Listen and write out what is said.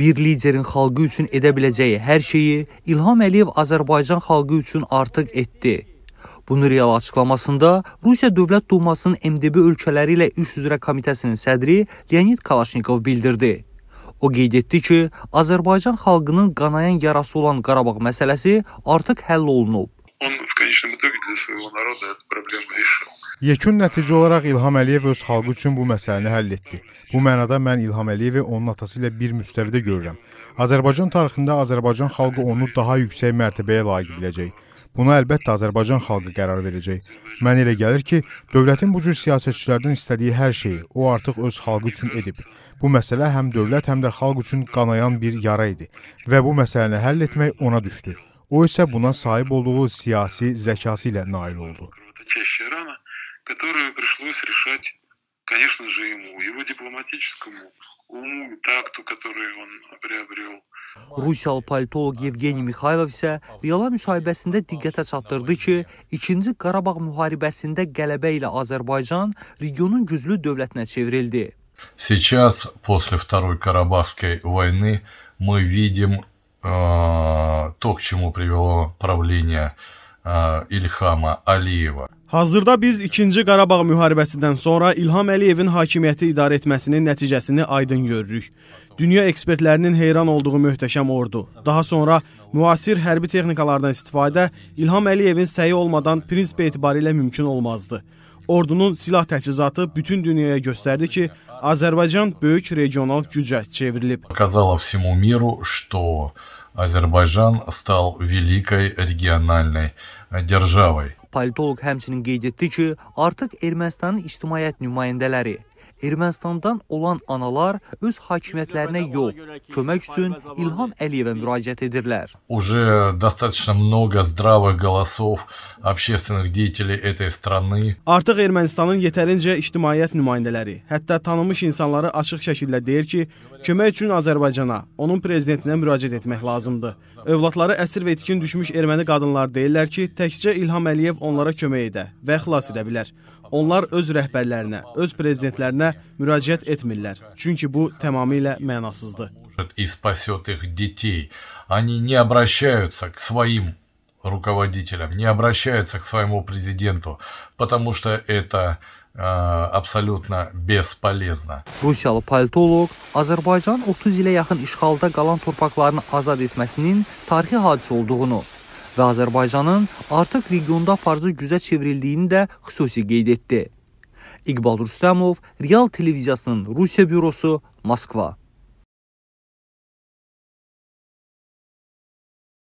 Bir liderin xalqı üçün edə biləcəyi hər şeyi İlham Əliyev Azərbaycan xalqı üçün artıq etdi. Bunu real açıqlamasında Rusiya Dövlət Dumasının MDB ölkələri ilə iş üzrə komitəsinin sədri Leonid Kalaşnikov bildirdi. O qeyd etdi ki, Azərbaycan xalqının qanayan yarası olan Qarabağ məsələsi artıq həll olunub. Он в конечном итоге для своего народа эту проблему решил. Yekun nəticə olaraq İlham Əliyev öz xalqı üçün bu məsələni həll etdi. Bu mənada mən İlham Əliyevi onun atası ilə bir müstəvidə görürəm. Azərbaycan tarixində Azərbaycan xalqı onu daha yüksək mərtəbəyə layiq biləcək. Buna əlbəttə Azərbaycan xalqı qərar verəcək. Mənə elə gəlir ki, dövlətin bu cür siyasətçilərdən istədiyi hər şeyi o artıq öz xalqı üçün edib. Bu məsələ həm dövlət, həm də xalq üçün qanayan bir yara idi və bu məsələni həll etmək ona düşdü. O isə buna sahib olduğu siyasi zəkası ilə nail oldu. Keşir ana. которую пришлось решать, конечно же, ему, его дипломатическому уму и такту, который он приобрел. Rusiyalı politoloq Yevgeniy Mixaylov isə Reala müsahibəsində diqqətə çatdırdı ki, 2-ci Qarabağ müharibəsində qələbə ilə Azərbaycan regionun güclü dövlətinə Сейчас, после Второй Карабахской войны, мы видим а, то, к чему привело правление э, Ильхама Алиева. Hazırda biz 2-ci Qarabağ müharibəsindən sonra İlham Əliyevin hakimiyyəti idarə etməsinin nəticəsini aydın görürük. Dünya ekspertlərinin heyran olduğu möhtəşəm ordu. Daha sonra müasir hərbi texnikalardan istifadə İlham Əliyevin səyi olmadan prinsip etibarilə mümkün olmazdı. Ordunun silah təchizatı bütün dünyaya göstərdi ki, Azərbaycan böyük regional gücə çevrilib. Показала всему миру, что Azərbaycan стал великой региональной державой. Politolog həmçinin qeyd etdi ki, artıq Ermənistanın ictimaiyyət nümayəndələri Ermənistandan olan analar öz hakimiyyətlərinə yox, kömək üçün İlham Əliyevə müraciət edirlər. Уже достаточно много здравых голосов общественных деятелей этой страны. Artıq Ermənistanın yetərincə ictimaiyyət nümayəndələri, hətta tanınmış insanları açıq şəkildə deyir ki, kömək üçün Azərbaycana, onun prezidentinə müraciət etmək lazımdır. Övladları əsir və itkin düşmüş erməni qadınlar deyirlər ki, təkcə İlham Əliyev onlara kömək edə və xilas edə bilər. Onlar öz rəhbərlərinə, öz prezidentlərinə Vətənə müraciət etmirlər. Çünki bu tamamilə mənasızdır. И спасет их детей. Они не обращаются к своим руководителям, не обращаются к своему президенту, потому что это абсолютно бесполезно. Rusiyalı politoloq Azərbaycan 30 ilə yaxın işğalda qalan torpaqlarını azad etməsinin tarixi hadisə olduğunu və Azərbaycanın artıq regionda aparıcı gücə çevrildiyini də xüsusi qeyd etdi. İqbal Rüstəmov, Real Televiziyasının Rusiya bürosu, Moskva.